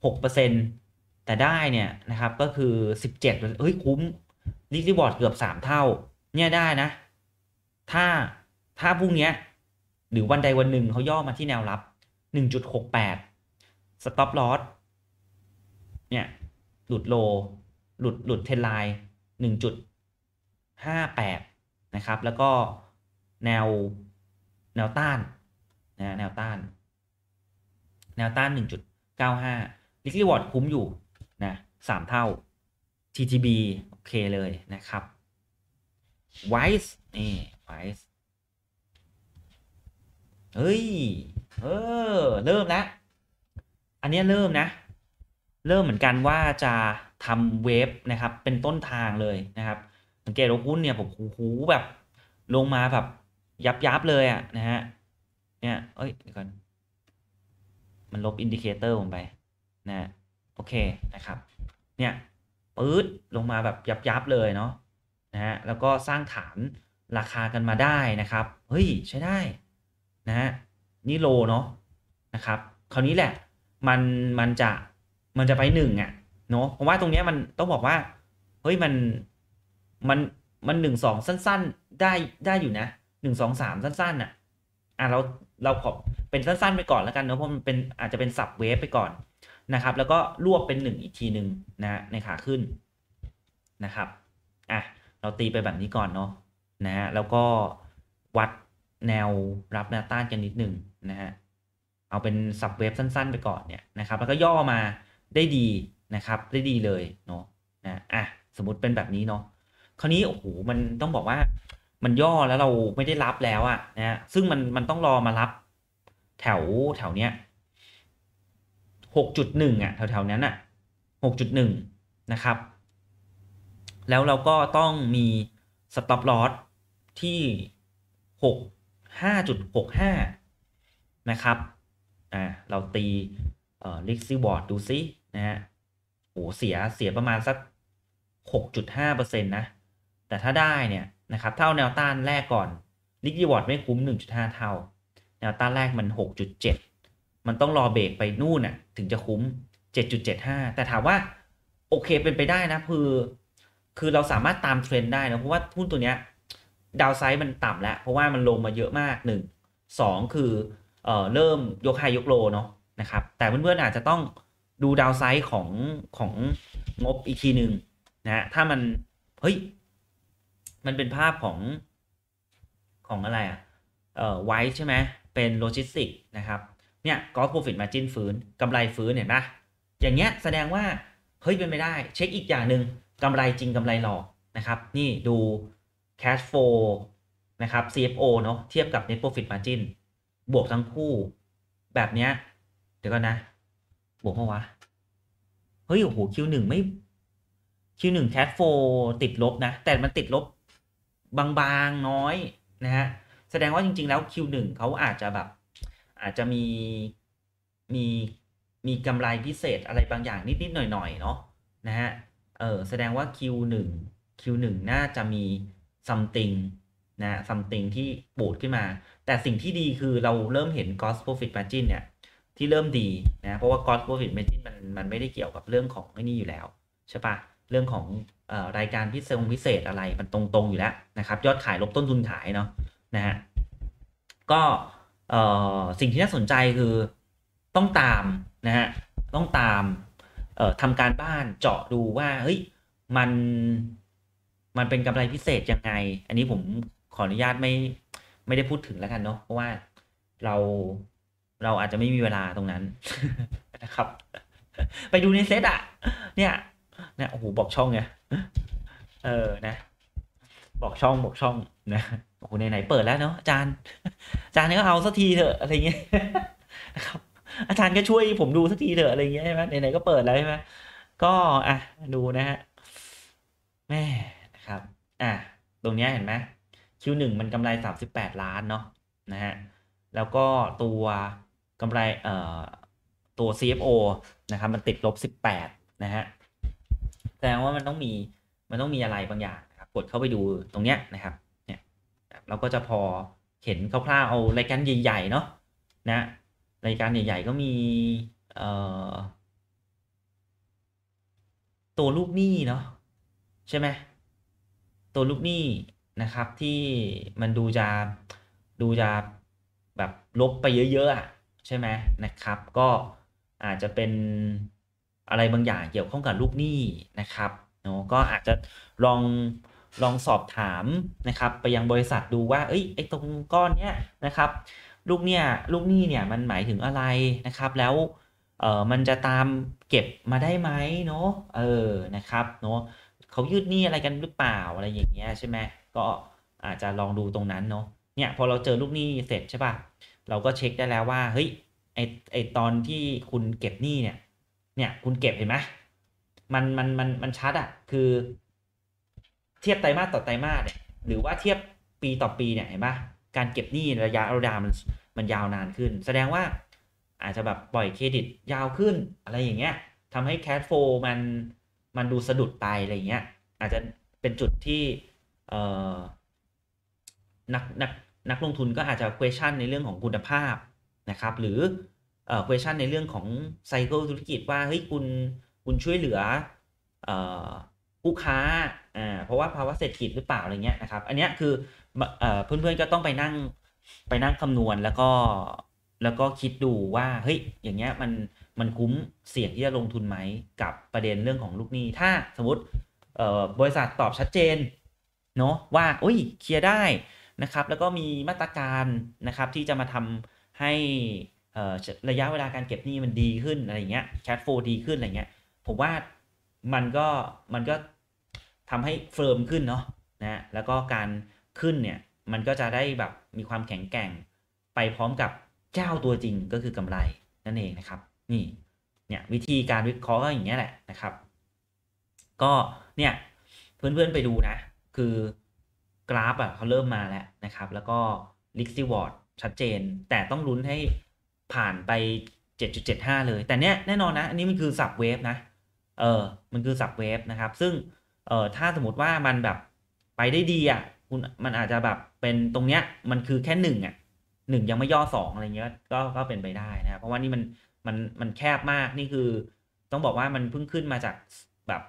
หกเเปอร์ซ็นตแต่ได้เนี่ยนะครับ ก็คือสิบเจ็ดเฮ้ยคุ้มรีรีบอร์ด เกือบสามเท่า เนี่ย ได้นะ ถ้าถ้าพรุ่งนี้ หรือวันใด วันหนึ่งเขาย่อมาที่แนวรับ1.68 stop loss เนี่ยหลุดโล หลุด หลุดเทนไลน์1.58 นะครับ แล้วก็ แนวแนวต้านนะแนวต้าน แนวต้าน 1.95ลิกลีวอร์ดคุ้ม อยู่ นะสามเท่า TTB โอเค เลยนะครับ Wise นี่ Wise เฮ้ยเออ เริ่มแล้วอันนี้เริ่มนะ เริ่มเหมือนกันว่าจะทำเวฟนะครับ เป็นต้นทางเลยนะครับ สังเกตว่าหุ้นเนี่ย ผม หูแบบ ลงมาแบบยับยับเลยอะนะฮะ เนี่ยเอ้ยเดี๋ยวก่อนมันลบอินดิเคเตอร์ลงไปนะ โอเคนะครับ เนี่ยปื๊ดลงมาแบบยับยับเลยเนาะนะฮะแล้วก็สร้างฐาน ราคากันมาได้นะครับ เฮ้ยใช้ได้ นะฮะนี่โลเนาะนะครับคราวนี้แหละมันมันจะมันจะไปหนึ่งอ่ะเนาะเพราะว่าตรงเนี้ยมันต้องบอกว่า เฮ้ยมัน มันมันหนึ่งสองสั้นๆได้ได้อยู่นะหนึ่งสองสามสั้นๆอ่ะ อ่ะ เรา เราขอเป็นสั้นๆ ไปก่อนแล้วกันเนาะเพราะมันเป็นอาจจะเป็นสับเวฟไปก่อนนะครับ แล้วก็รวบเป็นหนึ่งอีกทีหนึ่งนะในขาขึ้นนะครับอ่ะเราตีไปแบบนี้ก่อนเนาะนะฮะแล้วก็วัดแนวรับแนวต้านกันนิดหนึ่งนะฮะ เอาเป็นสับเวฟสั้นๆไปก่อนเนี่ยนะครับแล้วก็ย่อมาได้ดีนะครับ ได้ดีเลยเนาะนะอ่ะสมมติเป็นแบบนี้ เนาะคราวนี้โอ้โหมันต้องบอกว่า มันย่อแล้วเราไม่ได้รับแล้วอะนะฮะซึ่งมัน มันต้อง รอมารับ แถวแถวเนี้ยหกจุดหนึ่งอะแถวแถวนั้นอะหกจุดหนึ่งนะครับแล้วเราก็ต้องมีสต็อปลอสที่หกห้าจุดหกห้านะครับ อ่า เราตีเอ่อลิกซี่บอร์ด ดูซินะฮะ โอ้ เสียเสียประมาณ สัก 6.5%นะ แต่ถ้าได้เนี่ย นะครับเท่าแนวต้านแรกก่อน ลิกซี่บอร์ด ไม่คุ้ม 1.5 เท่า แนวต้านแรกมัน 6.7 มันต้องรอเบรกไปนู่นน่ะถึงจะคุ้ม 7.75 แต่ถามว่า โอเคเป็นไปได้นะ คือ คือเราสามารถตามเทรนด์ได้นะ เพราะว่าหุ้นตัวเนี้ยดาวไซด์มันต่ำแล้ว เพราะว่ามันลงมาเยอะมากหนึ่งสองคือเอ่อเริ่มยกไฮยกโลเนาะนะครับแต่เพื่อนๆอาจจะต้องดูดาวไซด์ของของงบอีกทีหนึ่งนะฮะถ้ามันเฮ้ยมันเป็นภาพของของอะไรอะ่ะเอ่อไว้ใช่ไหมเป็นโลจิสติกนะครับเนี่ยก็โปรฟิตมาจินฟื้นกำไรฟื้นเห็นหะอย่างเงี้ยแสดงว่าเฮ้ยเป็นไม่ได้ เช็คอีกอย่างหนึ่งกำไรจริงกำไรหลอกนะครับนี่ดู cash flow นะครับ CFO เนาะเทียบกับ net profit margin บวกทั้งคู่แบบเนี้ยเดี๋ยวก่อนนะ บวกเมื่อวะ เฮ้ยโอ้โหคิวหนึ่งไม่คิวหนึ่งแคทโฟติดลบนะ แต่มันติดลบบางๆ น้อยนะฮะ แสดงว่าจริงๆแล้วคิวหนึ่งเขาอาจจะแบบ อาจจะมี มีมีกำไรพิเศษอะไรบางอย่างนิดๆ หน่อยๆ เนาะนะฮะเออแสดงว่า Q1 Q1 น่าจะมี something นะ something ที่ปูดขึ้นมาแต่สิ่งที่ดีคือเราเริ่มเห็น cost profit margin เนี่ย ที่เริ่มดีนะ เพราะว่า cost profit margin มันมันไม่ได้เกี่ยวกับเรื่องของไอ้นี่อยู่แล้ว ใช่ปะเรื่องของอรายการพิเศษพิเศษอะไรมันตรงตรงอยู่แล้วนะครับยอดขายลบต้นทุนขายเนาะนะฮะก็สิ่งที่น่าสนใจคือต้องตามนะฮะต้องตามทำการบ้านเจาะดูว่าเฮ้ยมัน มันเป็นกำไรพิเศษยังไง อันนี้ผมขออนุญาตไม่ไม่ได้พูดถึงแล้วกันเนาะเพราะว่าเราเราอาจจะไม่มีเวลาตรงนั้นนะครับ ไปดูในเซตอ่ะเนี่ยเนี่ยโอ้โหบอกช่องไงเออนะ บอกช่องบอกช่องนะโอ้โหไหนไหนเปิดแล้วเนาะอาจารย์อาจารย์นี่ก็เอาสักทีเถอะอะไรเงี้ยนะครับ อาจารย์ก็ช่วยผมดูสักทีเถอะอะไรเงี้ยใช่ไหมไหนไหนก็เปิดแล้วใช่ไหมก็อ่ะดูนะฮะแม่นะครับอ่ะตรงเนี้ยเห็นไหม Q1 มันกำไร 38 ล้านเนาะนะฮะแล้วก็ตัวกำไรเอ่อตัว CFO นะครับ มันติดลบ18 นะฮะแสดงว่ามันต้องมีมันต้องมีอะไรบางอย่างนะครับกดเข้าไปดูตรงเนี้ยนะครับเนี่ย เราก็จะพอเห็นคร่าวๆเอารายการใหญ่ๆเนาะนะรายการใหญ่ๆก็มีเอ่อตัวลูกหนี้เนาะใช่ไหม ตัวลูกหนี้นะครับ ที่มันดูจะ ดูจะแบบลบไปเยอะ ๆอ่ะใช่ไหมนะครับก็อาจจะเป็นอะไรบางอย่างเกี่ยวข้องกับลูกหนี้นะครับเนาะก็อาจจะ ลอง ลองสอบถามนะครับไปยังบริษัทดูว่า เอ้ยไอ้ตรงก้อนเนี้ยนะครับ ลูกเนี่ยลูกหนี้เนี่ย มันหมายถึงอะไรนะครับ แล้ว เออมันจะตามเก็บมาได้ไหมเนาะเออนะครับเนาะเขายืดหนี้อะไรกันหรือเปล่าอะไรอย่างเงี้ยใช่ไหมก็อาจจะลองดูตรงนั้นเนาะ เนี่ย พอเราเจอลูกหนี้เสร็จใช่ปะ่ะ เราก็เช็คได้แล้วว่าเฮ้ยไอไอตอนที่คุณเก็บหนี้เนี่ย เนี่ย คุณเก็บเห็นไหม มันมันมันมันชัดอะคือ เทียบไตรมาสต่อไตรมาสเนี่ยหรือว่าเทียบปีต่อปี เนี่ยเห็นปะการเก็บหนี้ระยะระดามันมันยาวนานขึ้น แสดงว่าอาจจะแบบปล่อยเครดิตยาวขึ้นอะไรอย่างเงี้ยทำให้แคชโฟมัน มันดูสะดุดไปอะไรอย่างเงี้ย อาจจะเป็นจุดที่นักนักนักลงทุนก็อาจจะ question ในเรื่องของคุณภาพนะครับ หรือเอ่อ question ในเรื่องของไซเคิลธุรกิจว่าเฮ้ยคุณคุณช่วยเหลือเอ่อผู้ค้าอ่าเพราะว่าภาวะเศรษฐกิจหรือเปล่าอะไรเงี้ยนะครับ อันนี้คือเอ่อเพื่อนๆก็ต้องไปนั่ง ไปนั่งคำนวณแล้วก็แล้วก็คิดดูว่าเฮ้ยอย่างเงี้ยมันมันคุ้มเสี่ยงที่จะลงทุนไหมกับประเด็นเรื่องของลูกหนี้ ถ้าสมมติบริษัทตอบชัดเจนเนาะว่าอุ้ยเคลียร์ได้นะครับ แล้วก็มีมาตรการนะครับที่จะมาทำให้ระยะเวลาการเก็บหนี้มันดีขึ้นอะไรเงี้ยแคดโฟดีขึ้นอะไรเงี้ยผมว่า มันก็มันก็ทำให้เฟิร์มขึ้นเนาะนะแล้วก็การขึ้นเนี่ยมันก็จะได้แบบมีความแข็งแกร่งไปพร้อมกับเจ้าตัวจริงก็คือกำไร นั่นเองนะครับนี่เนี่ยวิธีการวิเคราะห์ก็อย่างเงี้ยแหละนะครับก็เนี่ยเพื่อนๆไปดูนะคือกราฟอ่ะเขาเริ่มมาแล้วนะครับ แล้วก็ลิกซิวอร์ดชัดเจน แต่ต้องลุ้นให้ผ่านไป 7.75 เลย แต่เนี้ยแน่นอนนะ อันนี้มันคือสับเวฟนะเออมันคือสับเวฟนะครับ ซึ่งเออถ้าสมมติว่ามันแบบไปได้ดีอ่ะคุณมันอาจจะแบบเป็นตรงเนี้ย มันคือแค่หนึ่งอ่ะหนึ่งยังไม่ย่อสองอะไรเงี้ยก็ก็เป็นไปได้นะเพราะว่านี่มันมันมันแคบมากนี่คือต้องบอกว่ามันเพิ่งขึ้นมาจากแบบ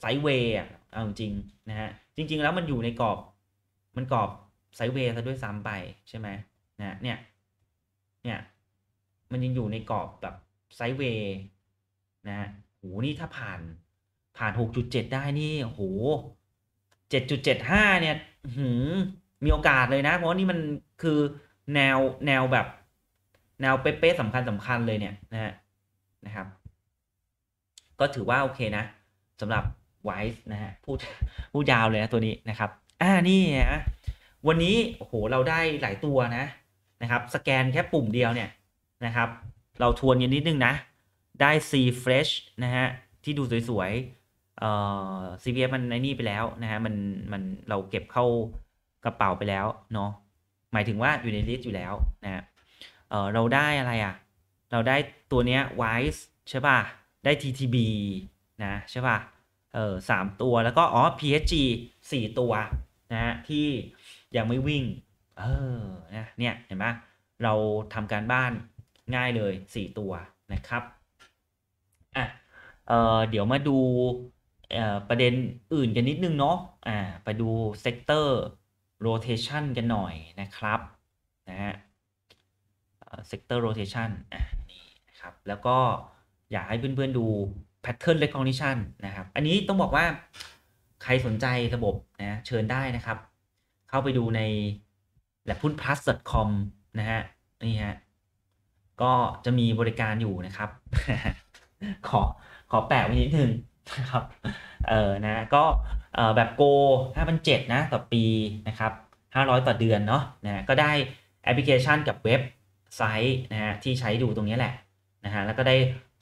ไซด์เวย์อ่ะเอาจริงนะฮะจริง ๆแล้ว มันอยู่ในกรอบ มันกรอบไซเวย์ซะด้วยซ้ำไป ใช่ไหมนะ เนี่ย เนี่ย มันยังอยู่ในกรอบแบบไซเวย์ นะฮโหนี่ ถ้าผ่าน ผ่าน6.7ได้นี่โห7.75เนี่ยหืมมีโอกาสเลยนะเพราะว่านี่ มันคือแนวแนวแบบ แนวเป๊ะๆสำคัญสำคัญเลยเนี่ยนะนะครับ ก็ถือว่าโอเคนะสำหรับไวส์นะฮะพูดพูดยาวเลยนะ ตัวนี้นะครับ อ่า นี่นะวันนี้โอ้โหเราได้หลายตัวนะนะครับ สแกนแค่ปุ่มเดียวเนี่ยนะครับ เราทวนยันนิดนึงนะ ได้ C Fresh นะฮะที่ดูสวยๆ เอ่อ CPF มันในนี่ไปแล้วนะฮะมันมันเราเก็บเข้ากระเป๋าไปแล้วเนาะ หมายถึงว่าอยู่ในลิสต์อยู่แล้วนะเออเราได้อะไรอะ่ะ เราได้ตัวเนี้ย Wise ใช่ป่ะ ได้ TTB นะใช่ป่ะเออสามตัวแล้วก็อ๋อ PSG สี่ตัวนะฮะที่ยังไม่วิ่งเออนะเนี่ย เห็นไหมเราทำการบ้านง่ายเลยสี่ตัวนะครับอ่ะเออเดี๋ยวมาดูเอ่อประเด็นอื่นกัน นิดนึง เนาะอ่าไปดูเซกเตอร์โรเทชันกันหน่อยนะครับนะฮะเซกเตอร์โรเทชันอ่ะนี่นะครับแล้วก็ อยากให้เพื่อน ๆ ดู pattern recognition นะครับ อันนี้ต้องบอกว่าใครสนใจระบบนะ เชิญได้นะครับ เข้าไปดูใน l a b p u n p l u s c o m นะฮะนี่ฮะก็จะมีบริการอยู่นะครับ ขอขอแปะไว้นิดนึง นะครับ เออนะ ก็แบบโก5,007นะ ต่อปีนะครับ 500 ต่อเดือน เนาะนะก็ได้แอปพลิเคชันกับเว็บไซต์นะฮะที่ใช้ดูตรงนี้แหละ นะฮะแล้วก็ได้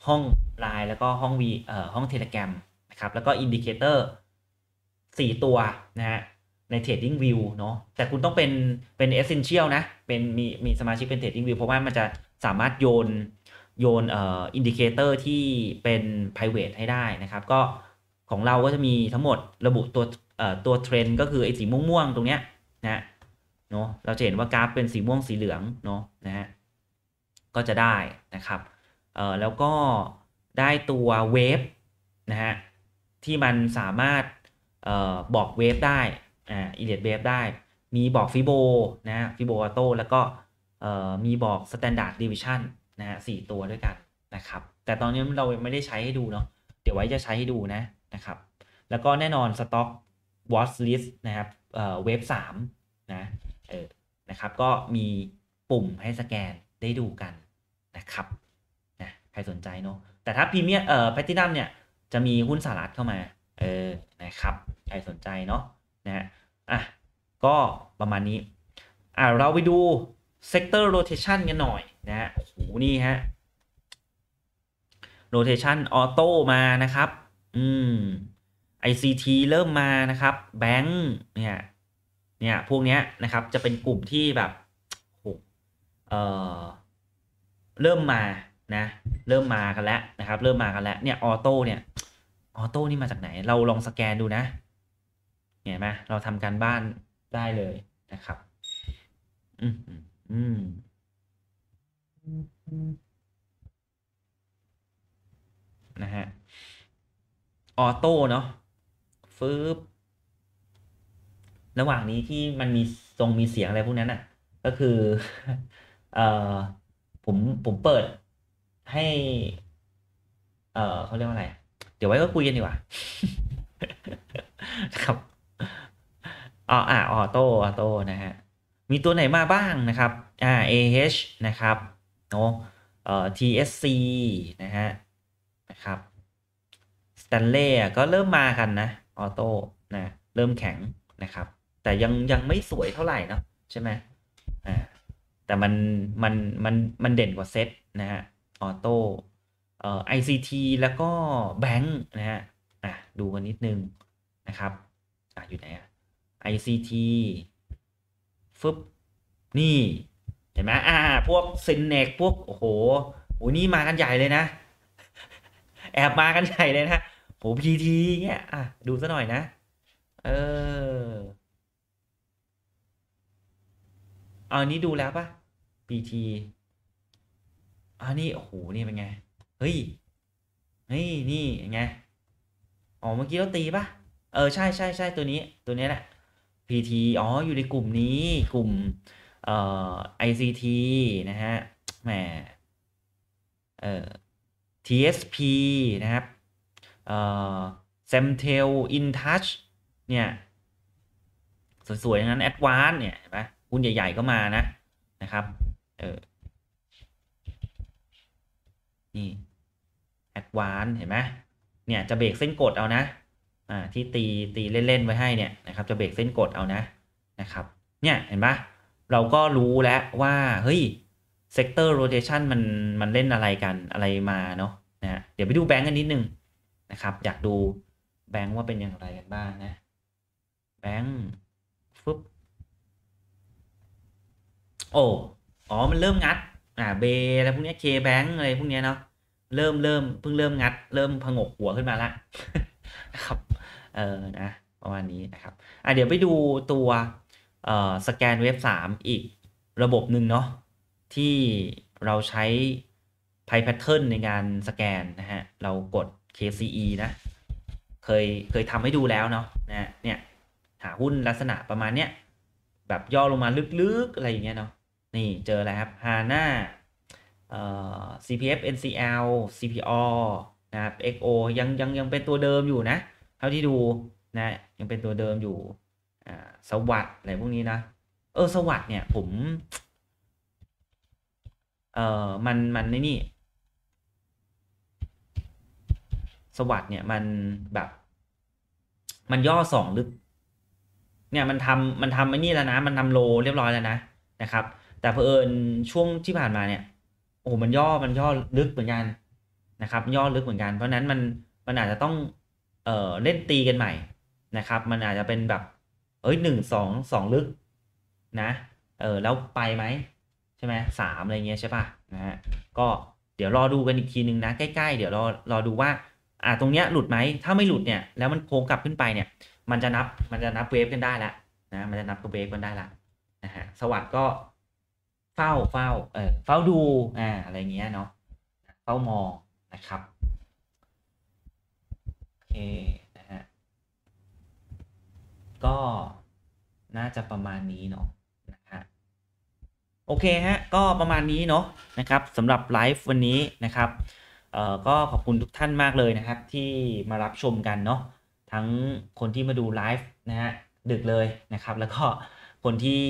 ห้องไลน์แล้วก็ห้องวีเอ่อห้องเทเลแกรมนะครับ แล้วก็อินดิเคเตอร์สี่ตัวนะฮะในเทรดดิ้งวิวเนาะแต่คุณต้องเป็นเป็นเอเซนเชียลนะ เป็นมีมีสมาชิกเป็นเทรดดิ้งวิวเพราะว่า มันจะสามารถโยนโยนเอ่ออินดิเคเตอร์ที่เป็น private ให้ได้นะครับ ก็ของเราก็จะมีทั้งหมดระบุตัวเอ่อตัวเทรนก็คือไอ้สีม่วง ๆ ตรงเนี้ยนะเนาะเราจะเห็นว่ากราฟเป็นสีม่วงสีเหลืองเนาะนะฮะก็จะได้นะครับเออแล้วก็ได้ตัวเวฟนะฮะที่มันสามารถเอ่อบอกเวฟได้อ่าอิเลียดเวฟได้ มีบอกฟิโบนะฟิโบอัโตแล้วก็เอ่อมีบอกสแตนดาร์ดดิวิชันนะฮะสี่ตัวด้วยกันนะครับ แต่ตอนนี้เราไม่ได้ใช้ให้ดูเนาะเดี๋ยวไว้จะใช้ให้ดูนะนะครับ แล้วก็แน่นอนสต็อกวอชลิสต์นะครับเอ่อเวฟสามนะเออนะครับก็มีปุ่มให้สแกนได้ดูกันนะครับรสนใจเนาะแต่ถ้าพรีเมียมเอ่อแพลตินัมเนี่ย จะมีหุ้นสหรัฐเข้ามา เออนะครับใครสนใจเนาะนะฮะอ่ะก็ประมาณนี้อ่ะเราไปดูเซกเตอร์โรเทชันกันหน่อยนะฮะโอ้โหนี่ฮะโรเทชันออโต้มานะครับอืม ICT เริ่มมานะครับ แบงค์เนี่ย เนี่ย พวกเนี้ยนะครับ จะเป็นกลุ่มที่แบบโหเออเริ่มมานะ เริ่มมากันแล้วนะครับ เริ่มมากันแล้วเนี่ย ออโต้เนี่ยออโต้นี่มาจากไหน เราลองสแกนดูนะเห็นไหมเราทำการบ้านได้เลยนะครับ อืมอืมนะฮะออโต้เนาะฟืบระหว่างนี้ที่มันมีทรงมีเสียงอะไรพวกนั้นอะ่ะ ก็คือ เอ่อผมผมเปิดให้ เออเขาเรียกว่าอะไร เดี๋ยวไว้ก็คุยกันดีกว่า ครับ อ๋ออ่าออโต้ ออโต้ นะฮะ มีตัวไหนมาบ้างนะครับ อ่า AH นะครับเนาะเอ่อ TSC นะฮะ นะครับสแตนเล่ก็เริ่มมากันนะ ออโต้ นะ เริ่มแข็งนะครับ แต่ยังยังไม่สวยเท่าไหร่นะใช่ไหมอ่า แต่มันมันมันมันเด่นกว่าเซตนะฮะออโต้เอ่อท c แล้วก็แบงค์นะฮะอ่ะดูกันนิดนึงนะครับอ่ะอยู่ไหนอ่ะ i ี t ฟึบนี่เห็นไหมอ่า พวกเซนเนกพวกโอ้โหโอ้นี่มากันใหญ่เลยนะแอบมากันใหญ่เลยนะโหพีทีเงี้ยอ่ะดูซะหน่อยนะเออเอานี้ดูแล้วปะพีทีอันนี้ โอ้โห นี่เป็นไง เฮ้ย เฮ้ย นี่ไง อ๋อ เมื่อกี้เราตีปะเออ ใช่ใช่ใช่ ตัวนี้ ตัวนี้แหละ PT อ๋อ อยู่ในกลุ่มนี้ กลุ่มเอ่อ ICT นะฮะ แหมเอ่อ TSP นะครับเอ่อ s e m t e l InTouch เนี่ย สวยๆอย่างนั้น Advanced เนี่ยเห็นไหมหุ้นใหญ่ ๆ ก็มานะ นะครับเออนี่แอดวานเห็นไหมเนี่ยจะเบรกเส้นกดเอานะอ่าที่ตีตีเล่นๆไว้ให้เนี่ยนะครับจะเบรกเส้นกดเอานะนะครับเนี่ยเห็นปะเราก็รู้แล้วว่าเฮ้ยเซกเตอร์โรเตชันมันมันเล่นอะไรกันอะไรมาเนาะนะเดี๋ยวไปดูแบงก์กันนิดนึงนะครับอยากดูแบงก์ว่าเป็นอย่างไรกันบ้างนะแบงก์ฟึบโอ้อ๋อมันเริ่มงัดอ่าเบอะไรพวกนี้เคแบงอะไรพวกนี้เนาะเริ่มเริ่มเพิ่งเริ่มงัดเริ่มผงกหัวขึ้นมาละนะครับเออนะประมาณนี้นะครับอ่าเดี๋ยวไปดูตัวเอ่อสแกนเว็บสามอีกระบบหนึ่งเนาะที่เราใช้ไพ p พทเทิร์นในการสแกนนะฮะเรากด KCE นะ เคยเคยทำให้ดูแล้วเนาะนะเนี่ยหาหุ้นลักษณะประมาณเนี้ยแบบย่อลงมาลึกๆอะไรอย่างเงี้ยเนาะนี่ เจอแล้วครับ HANA CPF NCL CPO นะครับ XO ยังยังยังเป็นตัวเดิมอยู่นะ เท่าที่ดู นะ ยังเป็นตัวเดิมอยู่สวัสด์อะไรพวกนี้นะ เออ สวัสด์เนี่ย ผม เออมัน มันนี่ สวัสด์เนี่ย มันแบบ มันย่อสองลึก เนี่ย มันทำ มันทำไอ้นี่แล้วนะ มันทำโล เรียบร้อยแล้วนะ นะครับแต่เพอเอิญช่วงที่ผ่านมาเนี่ยโอ้มันย่อมันย่อลึกเหมือนกันนะครับย่อลึกเหมือนกัน เพราะนั้นมันมันอาจจะต้องเอ่อเล่นตีกันใหม่นะครับ มันอาจจะเป็นแบบเอ้ยหนึ่งสองสองลึกนะเออแล้วไปไหมใช่ไหมสามอะไรเงี้ยใช่ป่ะนะฮะก็เดี๋ยวรอดูกันอีกทีนึงนะ ใกล้ๆเดี๋ยวรอรอดูว่าอ่าตรงเนี้ยหลุดไหมถ้าไม่หลุดเนี่ยแล้วมันโค้งกลับขึ้นไปเนี่ย มันจะนับมันจะนับเวฟกันได้แล้วนะมันจะนับตัวเวฟกันได้ละนะฮะสวัสดีก็เฝ้าเฝ้าเออเฝ้าดูอ่าอะไรเงี้ยเนาะเฝ้ามองนะครับโอเคนะฮะ ก็น่าจะประมาณนี้เนาะนะฮะโอเคฮะก็ประมาณนี้เนาะนะครับสำหรับไลฟ์วันนี้นะครับเอ่อ ก็ขอบคุณทุกท่านมากเลยนะครับที่มารับชมกันเนาะทั้งคนที่มาดูไลฟ์นะฮะดึกเลยนะครับ แล้วก็คนที่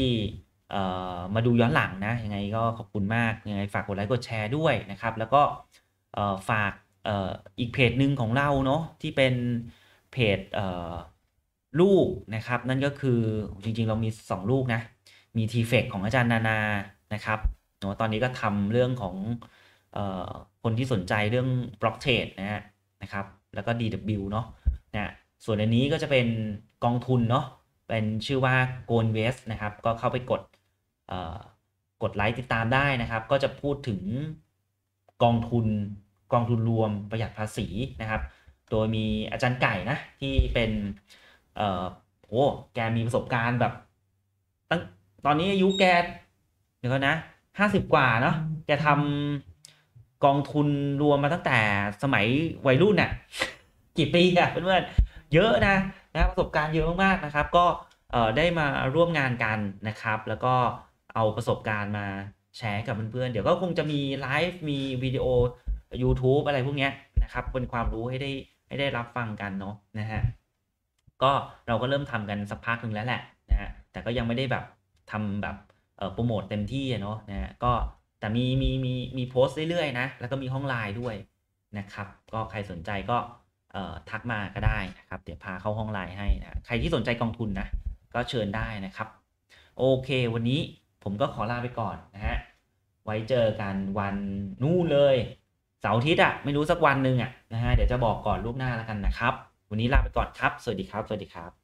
มาดูย้อนหลังนะ ยังไงก็ขอบคุณมาก ยังไงฝากกดไลค์กดแชร์ด้วยนะครับ แล้วก็ฝากอีกเพจหนึ่งของเราเนาะที่เป็นเพจลูกนะครับ นั่นก็คือจริงๆเรามี2ลูกนะ มีทีเฟกของอาจารย์นานา นะครับเนาะตอนนี้ก็ทำเรื่องของคนที่สนใจเรื่องบล็อกเทรดนะฮะนะครับ แล้วก็ DW เนาะนะส่วนอันนี้ก็จะเป็นกองทุนเนาะเป็นชื่อว่า g o l d ว e s t นะครับก็เข้าไปกดกดไลค์ติดตามได้นะครับ ก็จะพูดถึงกองทุนกองทุนรวมประหยัดภาษีนะครับโดยมีอาจารย์ไก่นะที่เป็นเออโอ้แกมีประสบการณ์แบบตั้งตอนนี้อายุแกเดี๋ยวนะห้าสิบกว่าเนาะแกทำกองทุนรวมมาตั้งแต่สมัยวัยรุ่นน่ะกี่ปีอะเพื่อนเเยอะนะนะประสบการณ์เยอะมากๆนะครับ ก็ได้มาร่วมงานกันนะครับแล้วก็เอาประสบการณ์มาแชร์กับเพื่อนๆ เดี๋ยวก็คงจะมีไลฟ์มีวิดีโอ YouTube อะไรพวกเนี้ยนะครับเป็นความรู้ให้ได้ให้ได้รับฟังกันเนาะนะฮะ ก็เราก็เริ่มทำกันสักพักหนึ่งแล้วแหละนะฮะ แต่ก็ยังไม่ได้แบบทำแบบโปรโมทเต็มที่เนาะนะฮะก็แต่มี มีมีมีโพสต์เรื่อยๆนะ แล้วก็มีห้องไลน์ด้วยนะครับ ก็ใครสนใจก็ทักมาก็ได้นะครับ เดี๋ยวพาเข้าห้องไลน์ให้นะใครที่สนใจกองทุนนะก็เชิญได้นะครับ โอเควันนี้ผมก็ขอลาไปก่อนนะฮะ ไว้เจอกันวันนู่นเลย เสาร์อาทิตย์อ่ะไม่รู้สักวันหนึ่งอ่ะนะฮะเดี๋ยวจะบอกก่อนลูกหน้าแล้วกันนะครับ วันนี้ลาไปก่อนครับ สวัสดีครับ สวัสดีครับ